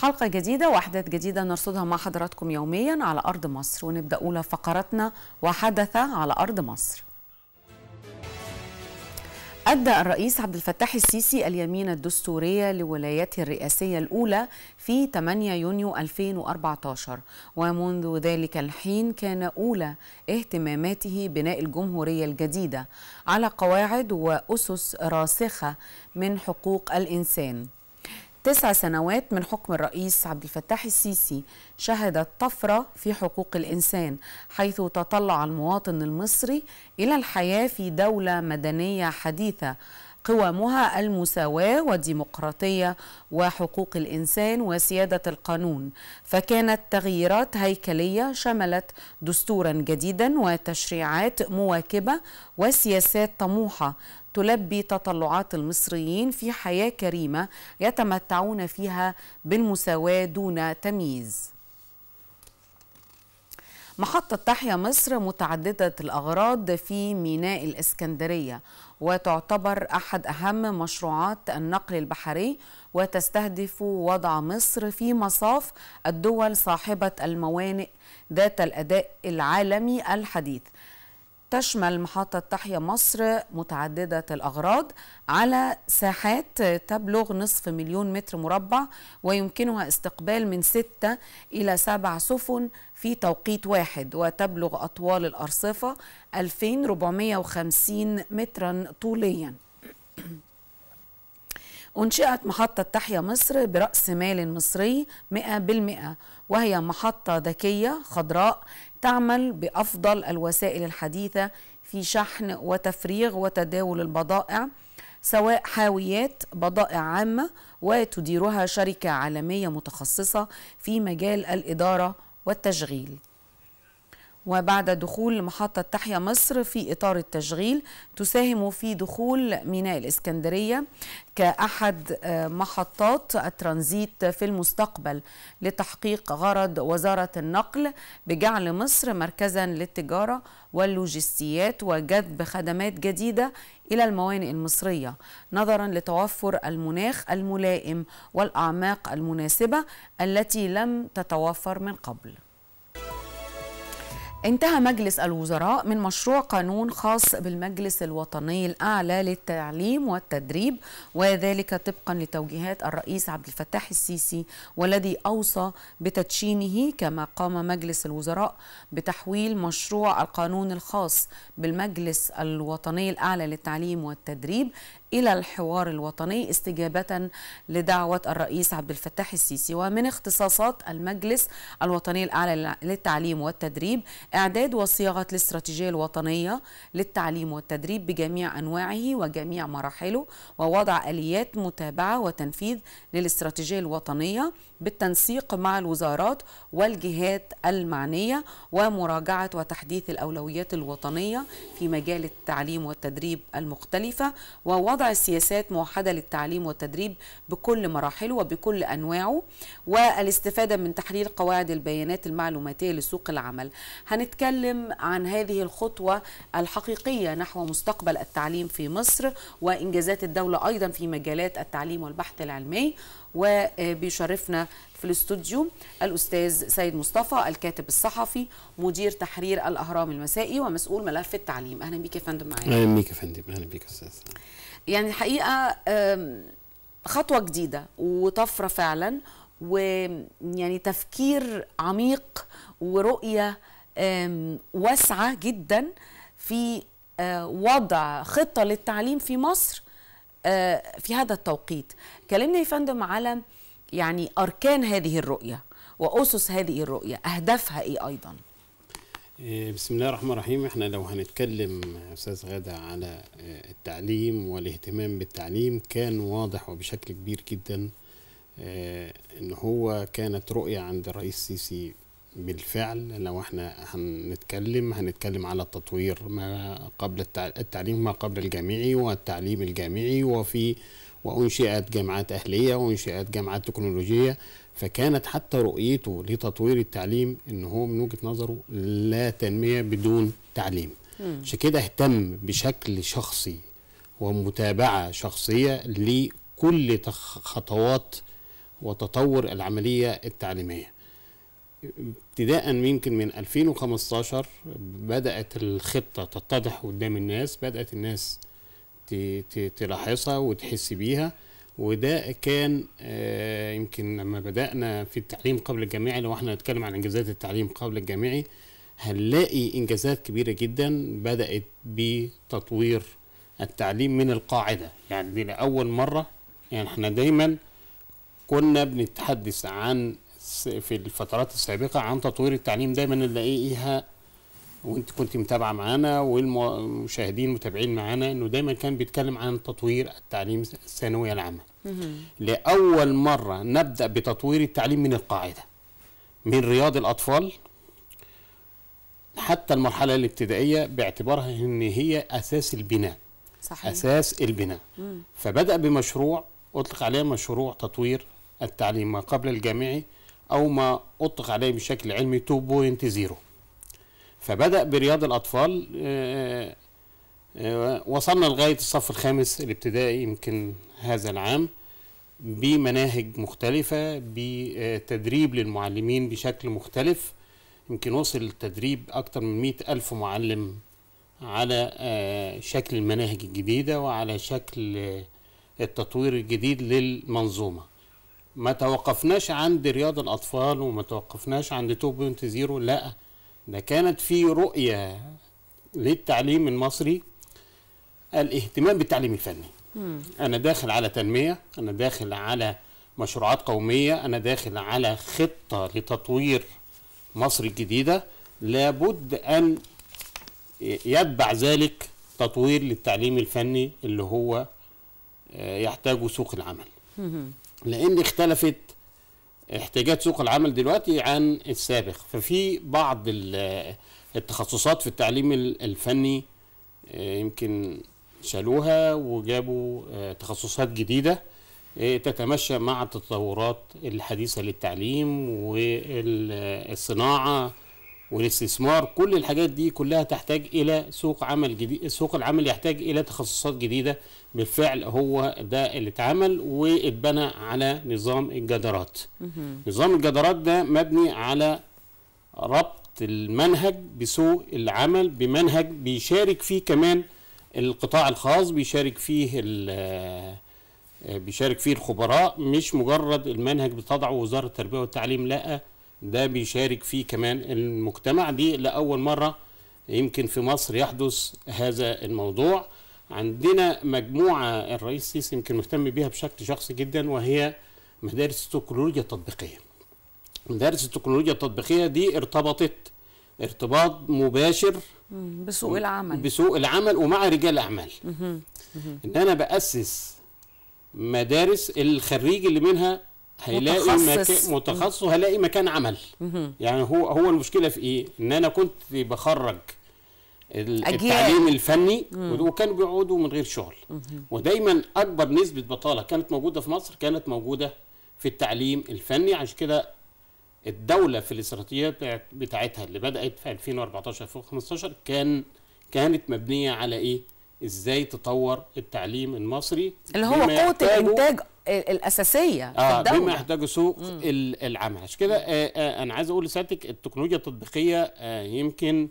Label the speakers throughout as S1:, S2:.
S1: حلقة جديدة وأحداث جديدة نرصدها مع حضراتكم يوميا على أرض مصر ونبدأ أولى فقراتنا وحدث على أرض مصر أدى الرئيس عبد الفتاح السيسي اليمين الدستورية لولايته الرئاسية الأولى في 8 يونيو 2014 ومنذ ذلك الحين كان أولى اهتماماته بناء الجمهورية الجديدة على قواعد وأسس راسخة من حقوق الإنسان تسع سنوات من حكم الرئيس عبد الفتاح السيسي شهدت طفرة في حقوق الإنسان حيث تطلع المواطن المصري إلى الحياة في دولة مدنية حديثة قوامها المساواة والديمقراطية وحقوق الإنسان وسيادة القانون فكانت تغييرات هيكلية شملت دستورا جديدا وتشريعات مواكبة وسياسات طموحة تلبي تطلعات المصريين في حياة كريمة يتمتعون فيها بالمساواة دون تمييز محطة تحيا مصر متعددة الأغراض في ميناء الإسكندرية وتعتبر أحد أهم مشروعات النقل البحري وتستهدف وضع مصر في مصاف الدول صاحبة الموانئ ذات الأداء العالمي الحديث تشمل محطة تحيا مصر متعددة الأغراض على ساحات تبلغ نصف مليون متر مربع ويمكنها استقبال من ستة إلى سبع سفن في توقيت واحد وتبلغ أطوال الأرصفة 2450 مترا طوليا أنشئت محطة تحيا مصر برأس مال مصري 100% وهي محطة ذكية خضراء تستعمل بأفضل الوسائل الحديثة في شحن وتفريغ وتداول البضائع سواء حاويات بضائع عامة وتديرها شركة عالمية متخصصة في مجال الإدارة والتشغيل وبعد دخول محطة تحيا مصر في إطار التشغيل تساهم في دخول ميناء الإسكندرية كأحد آه، محطات الترانزيت في المستقبل لتحقيق غرض وزارة النقل بجعل مصر مركزا للتجارة واللوجستيات وجذب خدمات جديدة إلى الموانئ المصرية نظرا لتوفر المناخ الملائم والأعماق المناسبة التي لم تتوفر من قبل انتهى مجلس الوزراء من مشروع قانون خاص بالمجلس الوطني الأعلى للتعليم والتدريب وذلك طبقا لتوجيهات الرئيس عبد الفتاح السيسي والذي أوصى بتدشينه كما قام مجلس الوزراء بتحويل مشروع القانون الخاص بالمجلس الوطني الأعلى للتعليم والتدريب إلى الحوار الوطني استجابة لدعوة الرئيس عبد الفتاح السيسي ومن اختصاصات المجلس الوطني الأعلى للتعليم والتدريب إعداد وصياغة الاستراتيجية الوطنية للتعليم والتدريب بجميع أنواعه وجميع مراحله ووضع آليات متابعة وتنفيذ للاستراتيجية الوطنية بالتنسيق مع الوزارات والجهات المعنية ومراجعة وتحديث الأولويات الوطنية في مجال التعليم والتدريب المختلفة ووضع وضع السياسات موحدة للتعليم والتدريب بكل مراحله وبكل أنواعه والاستفادة من تحرير قواعد البيانات المعلوماتية لسوق العمل هنتكلم عن هذه الخطوة الحقيقية نحو مستقبل التعليم في مصر وإنجازات الدولة أيضا في مجالات التعليم والبحث العلمي وبيشرفنا في الاستوديو الأستاذ سيد مصطفى الكاتب الصحفي مدير تحرير الأهرام المسائي ومسؤول ملف التعليم أهلا بيك يا فندم معايا أهلا بيك يا
S2: فندم أهلا بيك أستاذ
S1: يعني الحقيقه خطوه جديده وطفره فعلا ويعني تفكير عميق ورؤيه واسعه جدا في آه، وضع خطه للتعليم في مصر آه، في هذا التوقيت كلمني يا فندم على يعني اركان هذه الرؤيه واسس هذه الرؤيه اهدافها ايه ايضا
S2: إيه، بسم الله الرحمن الرحيم احنا لو هنتكلم استاذ غدا على إيه، التعليم والاهتمام بالتعليم كان واضح وبشكل كبير جدا إيه، ان هو كانت رؤية عند الرئيس السيسي بالفعل لو احنا هنتكلم هنتكلم على التطوير ما قبل التعليم ما قبل الجامعي والتعليم الجامعي وفي وأنشئت جامعات أهلية وأنشئت جامعات تكنولوجية فكانت حتى رؤيته لتطوير التعليم ان هو من وجهه نظره لا تنميه بدون تعليم عشان كده اهتم بشكل شخصي ومتابعه شخصيه لكل خطوات وتطور العمليه التعليميه ابتداء يمكن من 2015 بدات الخطه تتضح قدام الناس بدات الناس تلاحظها وتحس بيها وده كان آه، يمكن لما بدأنا في التعليم قبل الجامعي لو احنا نتكلم عن إنجازات التعليم قبل الجامعي هنلاقي إنجازات كبيرة جدا بدأت بتطوير التعليم من القاعدة يعني دي لأول مرة يعني احنا دايما كنا بنتحدث عن في الفترات السابقة عن تطوير التعليم دايما نلاقيها وانت كنت متابعه معانا والمشاهدين متابعين معانا انه دايما كان بيتكلم عن تطوير التعليم الثانويه العامه لاول مره نبدا بتطوير التعليم من القاعده من رياض الاطفال حتى المرحله الابتدائيه باعتبارها ان هي اساس البناء صحيح. اساس البناء مم. فبدا بمشروع اطلق عليه مشروع تطوير التعليم ما قبل الجامعي او ما اطلق عليه بشكل علمي 2.0 فبدأ برياض الأطفال آه، آه، آه، وصلنا لغاية الصف الخامس الابتدائي يمكن هذا العام بمناهج مختلفة بتدريب للمعلمين بشكل مختلف يمكن وصل التدريب أكتر من مئة ألف معلم على شكل المناهج الجديدة وعلى شكل التطوير الجديد للمنظومة ما توقفناش عند رياض الأطفال وما توقفناش عند 2.0 لا ده كانت في رؤية للتعليم المصري الاهتمام بالتعليم الفني أنا داخل على تنمية أنا داخل على مشروعات قومية أنا داخل على خطة لتطوير مصر الجديدة لابد أن يتبع ذلك تطوير للتعليم الفني اللي هو آه، يحتاجه سوق العمل لأن اختلفت احتياجات سوق العمل دلوقتي عن السابق ففي بعض التخصصات في التعليم الفني آه، يمكن شالوها وجابوا آه، تخصصات جديدة آه، تتمشى مع التطورات الحديثة للتعليم والصناعة والاستثمار كل الحاجات دي كلها تحتاج الى سوق عمل جديد سوق العمل يحتاج الى تخصصات جديده بالفعل هو ده اللي اتعمل واتبنى على نظام الجدارات نظام الجدارات ده مبني على ربط المنهج بسوق العمل بمنهج بيشارك فيه كمان القطاع الخاص بيشارك فيه بيشارك فيه الخبراء مش مجرد المنهج بتضعه وزاره التربيه والتعليم لا ده بيشارك فيه كمان المجتمع دي لأول مرة يمكن في مصر يحدث هذا الموضوع عندنا مجموعة الرئيس السيسي يمكن مهتم بيها بشكل شخصي جدا وهي مدارس التكنولوجيا التطبيقية مدارس التكنولوجيا التطبيقية دي ارتبطت ارتباط مباشر
S1: بسوق العمل
S2: بسوق العمل ومع رجال أعمال ان انا بأسس مدارس الخريج اللي منها
S1: هيلاقي متخصص, مك... متخصص
S2: وهلاقي مكان عمل مم. يعني هو هو المشكله في ايه ان انا كنت بخرج التعليم الفني مم. وكانوا بيقعدوا من غير شغل مم. ودايما اكبر نسبه بطاله كانت موجوده في مصر كانت موجوده في التعليم الفني عشان كده الدوله في الاستراتيجيه بتاعتها اللي بدات في 2014 2015 كان كانت مبنيه على ايه ازاي تطور التعليم المصري اللي هو قوه
S1: الانتاج الاساسيه آه في الدوله بما
S2: يحتاجه سوق مم. العمل عشان كده آه آه انا عايز اقول لسيادتك التكنولوجيا التطبيقيه آه يمكن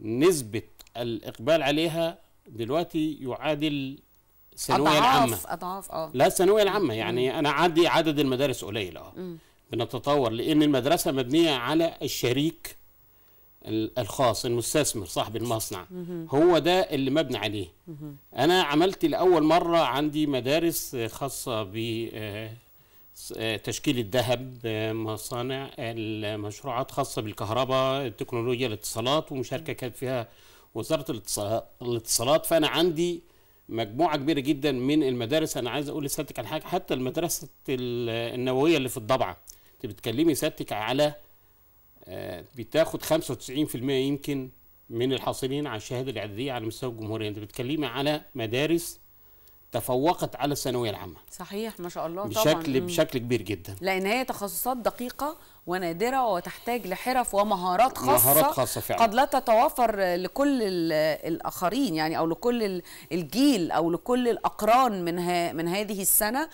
S2: نسبه الاقبال عليها دلوقتي يعادل الثانويه العامه
S1: اضعاف اه لا
S2: الثانويه العامه يعني مم. انا عندي عدد المدارس قليل اه بنتطور لان المدرسه مبنيه على الشريك الخاص المستثمر صاحب المصنع هو ده اللي مبني عليه انا عملت لاول مره عندي مدارس خاصه ب آه، آه، تشكيل الذهب آه، مصانع المشروعات خاصه بالكهرباء التكنولوجيا الاتصالات ومشاركه كانت فيها وزاره الاتصالات فانا عندي مجموعه كبيره جدا من المدارس انا عايز اقول لسيادتك على حاجه حتى المدرسه النوويه اللي في الضبعه انت بتكلمي سيادتك على آه، بتاخد 95% يمكن من الحاصلين على الشهاده الاعداديه على مستوى الجمهوريه انت بتتكلمي على مدارس تفوقت على الثانويه العامه
S1: صحيح ما شاء الله بشكل طبعا. بشكل كبير جدا لان هي تخصصات دقيقه ونادره وتحتاج لحرف ومهارات خاصه مهارات خاصه فعلا قد لا تتوافر لكل الاخرين يعني او لكل الجيل او لكل الاقران من من هذه السنه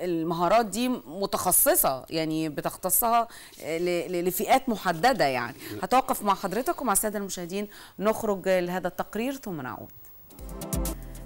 S1: المهارات دي متخصصه يعني بتختصها لفئات محدده يعني هتوقف مع حضرتك ومع الساده المشاهدين نخرج لهذا التقرير ثم نعود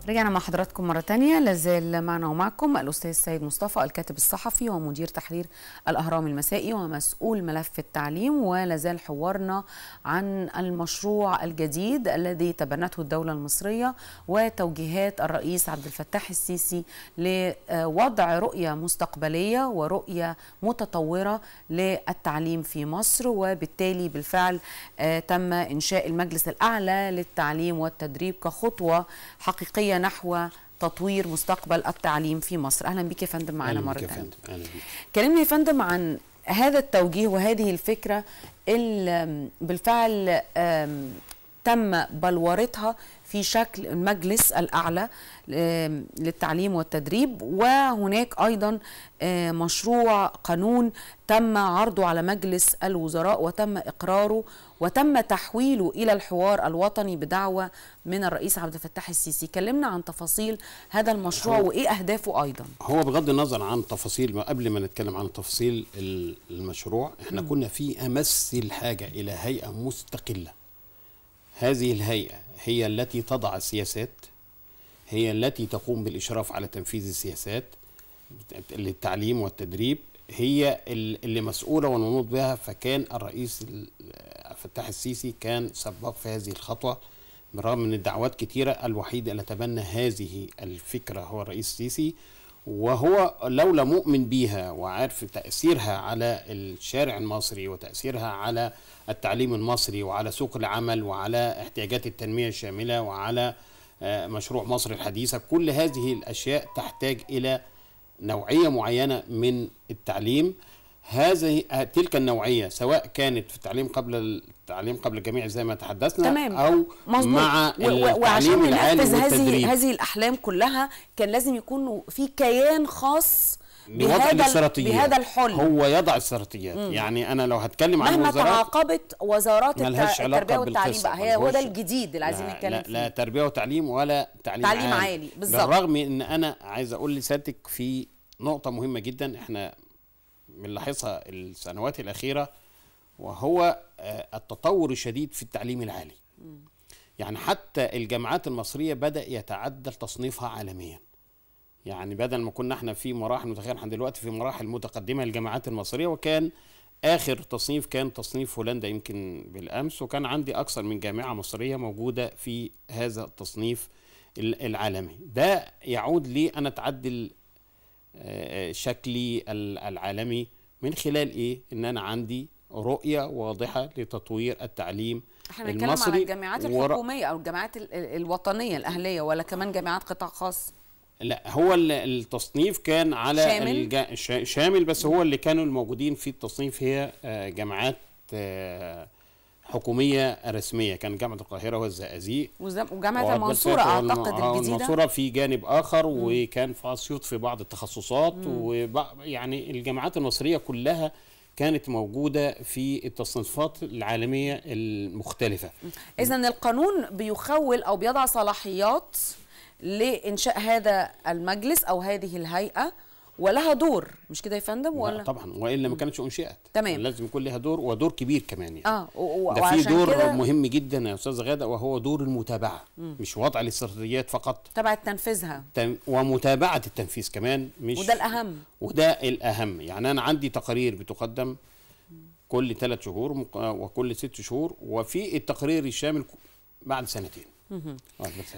S1: رجعنا مع حضراتكم مرة تانية لازال معنا ومعكم الأستاذ سيد مصطفى الكاتب الصحفي ومدير تحرير الأهرام المسائي ومسؤول ملف التعليم ولازال حوارنا عن المشروع الجديد الذي تبنته الدولة المصرية وتوجيهات الرئيس عبد الفتاح السيسي لوضع رؤية مستقبلية ورؤية متطورة للتعليم في مصر وبالتالي بالفعل آه، تم إنشاء المجلس الأعلى للتعليم والتدريب كخطوة حقيقية الجدية نحو تطوير مستقبل التعليم في مصر أهلا بك يا فندم معنا مرة ثانية كلمني يا فندم عن هذا التوجيه وهذه الفكرة اللي بالفعل تم بلورتها في شكل المجلس الأعلى للتعليم والتدريب وهناك أيضا مشروع قانون تم عرضه على مجلس الوزراء وتم إقراره وتم تحويله إلى الحوار الوطني بدعوة من الرئيس عبد الفتاح السيسي كلمنا عن تفاصيل هذا المشروع وإيه أهدافه أيضا
S2: هو بغض النظر عن تفاصيل ما قبل ما نتكلم عن تفاصيل المشروع احنا م. كنا في أمس الحاجة إلى هيئة مستقلة هذه الهيئة هي التي تضع السياسات هي التي تقوم بالإشراف على تنفيذ السياسات للتعليم والتدريب هي اللي مسؤولة والمنوط بها فكان الرئيس فتاح السيسي كان سباق في هذه الخطوة بالرغم من الدعوات كتيرة الوحيد اللي تبنى هذه الفكرة هو الرئيس السيسي وهو لولا مؤمن بيها وعارف تأثيرها على الشارع المصري وتأثيرها على التعليم المصري وعلى سوق العمل وعلى احتياجات التنمية الشاملة وعلى آه، مشروع مصر الحديثة كل هذه الأشياء تحتاج إلى نوعية معينة من التعليم هذه تلك النوعيه سواء كانت في التعليم قبل التعليم قبل الجميع زي ما تحدثنا تمام. او مزبوط. مع و... التعليم العالي والتدريب هذه هذه
S1: الاحلام كلها كان لازم يكون في كيان خاص بوضع الاستراتيجيات بهذا الحلم
S2: هو يضع الاستراتيجيات يعني انا لو هتكلم عن مهما تعاقبت
S1: وزارات التربيه والتعليم بقى هي هو ده الجديد اللي عايزين نتكلم لا, فيه لا
S2: تربيه وتعليم ولا تعليم, تعليم عالي, عالي. بالظبط بالرغم ان انا عايز اقول لسيادتك في نقطه مهمه جدا احنا بنلاحظها السنوات الأخيرة وهو آه، التطور الشديد في التعليم العالي يعني حتى الجامعات المصرية بدأ يتعدل تصنيفها عالميا يعني بدل ما كنا احنا في مراحل متخيل احنا دلوقتي في مراحل متقدمة للجامعات المصرية وكان آخر تصنيف كان تصنيف هولندا يمكن بالأمس وكان عندي أكثر من جامعة مصرية موجودة في هذا التصنيف العالمي ده يعود لي أنا تعدل شكلي العالمي من خلال ايه ان انا عندي رؤيه واضحه لتطوير التعليم احنا بنتكلم على الجامعات الحكوميه
S1: او الجامعات الوطنيه الاهليه ولا كمان جامعات قطاع خاص
S2: لا هو التصنيف كان على شامل, الج... شامل بس هو اللي كانوا الموجودين في التصنيف هي آه، جامعات آه، حكوميه رسميه كان جامعه القاهره والزقازيق
S1: وجامعه المنصوره اعتقد آه، الجديده المنصوره
S2: في جانب اخر م. وكان في اسيوط في بعض التخصصات ويعني الجامعات المصريه كلها كانت موجودة في التصنيفات العالمية المختلفة
S1: إذا القانون بيخول أو بيضع صلاحيات لإنشاء هذا المجلس أو هذه الهيئة ولها دور مش كده يا فندم ولا
S2: طبعا والا ما كانتش انشئت تمام يعني لازم يكون لها دور ودور كبير كمان يعني
S1: اه ده في دور كده...
S2: مهم جدا يا استاذ غاده وهو دور المتابعه مم. مش وضع الاستراتيجيات فقط تبع
S1: تنفيذها
S2: تم... ومتابعه التنفيذ كمان مش وده الاهم وده الاهم يعني انا عندي تقارير بتقدم كل ثلاث شهور وكل ست شهور وفي التقرير الشامل بعد سنتين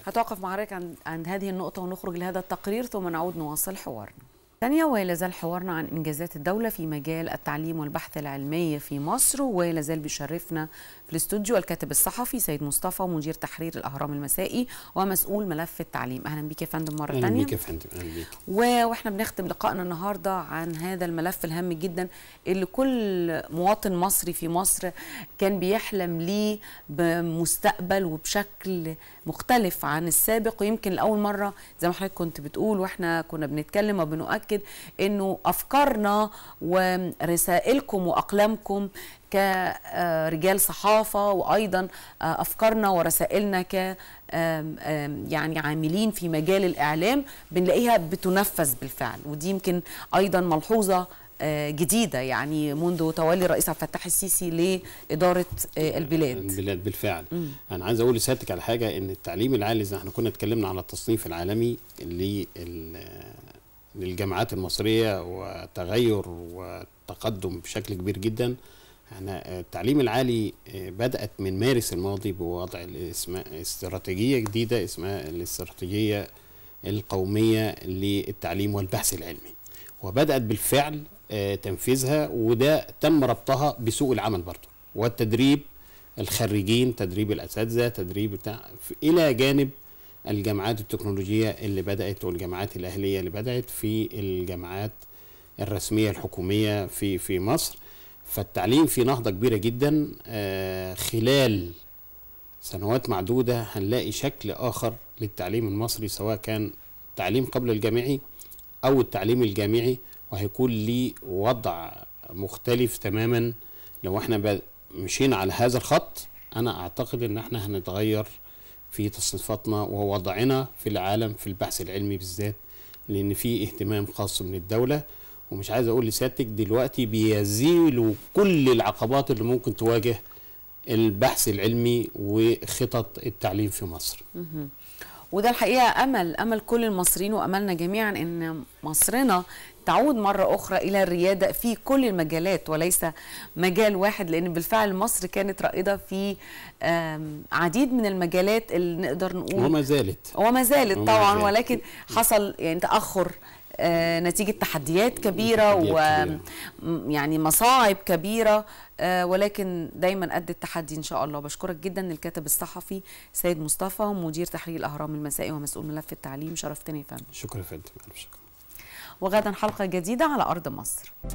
S1: هتوقف مع حضرتك عند هذه النقطة ونخرج لهذا التقرير ثم نعود نواصل حوارنا ثانية ولازال حوارنا عن إنجازات الدولة في مجال التعليم والبحث العلمي في مصر ولازال بيشرفنا الاستوديو الكاتب الصحفي سيد مصطفى مدير تحرير الاهرام المسائي ومسؤول ملف التعليم اهلا بيك يا فندم مره ثانيه اهلا بيك يا
S2: فندم اهلا بيك
S1: واحنا بنختم لقائنا النهارده عن هذا الملف الهام جدا اللي كل مواطن مصري في مصر كان بيحلم ليه بمستقبل وبشكل مختلف عن السابق ويمكن لاول مره زي ما حضرتك كنت بتقول واحنا كنا بنتكلم وبنؤكد انه افكارنا ورسائلكم واقلامكم كرجال صحافه وايضا آه، افكارنا ورسائلنا ك يعني عاملين في مجال الاعلام بنلاقيها بتنفذ بالفعل ودي يمكن ايضا ملحوظه آه، جديده يعني منذ تولي الرئيس عبد الفتاح السيسي لاداره آه، البلاد
S2: البلاد بالفعل مم. انا عايز اقول لسيادتك على حاجه ان التعليم العالي زي احنا كنا اتكلمنا على التصنيف العالمي للجامعات المصريه وتغير وتقدم بشكل كبير جدا احنا يعني التعليم العالي آه، بدأت من مارس الماضي بوضع استراتيجية جديدة اسمها الاستراتيجية القومية للتعليم والبحث العلمي وبدأت بالفعل آه، تنفيذها وده تم ربطها بسوق العمل برضه والتدريب الخريجين تدريب الأساتذة تدريب بتاع إلى جانب الجامعات التكنولوجية اللي بدأت والجامعات الأهلية اللي بدأت في الجامعات الرسمية الحكومية في في مصر فالتعليم في نهضة كبيرة جدا آه، خلال سنوات معدودة هنلاقي شكل آخر للتعليم المصري سواء كان تعليم قبل الجامعي أو التعليم الجامعي وهيكون ليه وضع مختلف تماما لو احنا مشينا على هذا الخط أنا أعتقد إن احنا هنتغير في تصنيفاتنا ووضعنا في العالم في البحث العلمي بالذات لأن في اهتمام خاص من الدولة ومش عايز اقول لسيادتك دلوقتي بيزيلوا كل العقبات اللي ممكن تواجه البحث العلمي وخطط التعليم في مصر
S1: وده الحقيقه امل امل كل المصريين واملنا جميعا ان مصرنا تعود مرة أخرى إلى الريادة في كل المجالات وليس مجال واحد لأن بالفعل مصر كانت رائدة في عديد من المجالات اللي نقدر نقول وما زالت وما زالت طبعا ولكن حصل يعني تأخر آه، نتيجه تحديات كبيره ويعني مصاعب كبيره آه، ولكن دايما قد التحدي ان شاء الله بشكرك جدا الكاتب الصحفي سيد مصطفى مدير تحرير الاهرام المسائي ومسؤول ملف التعليم شرفتني يا فندم شكرا يا فندم وغدا حلقه جديده على ارض مصر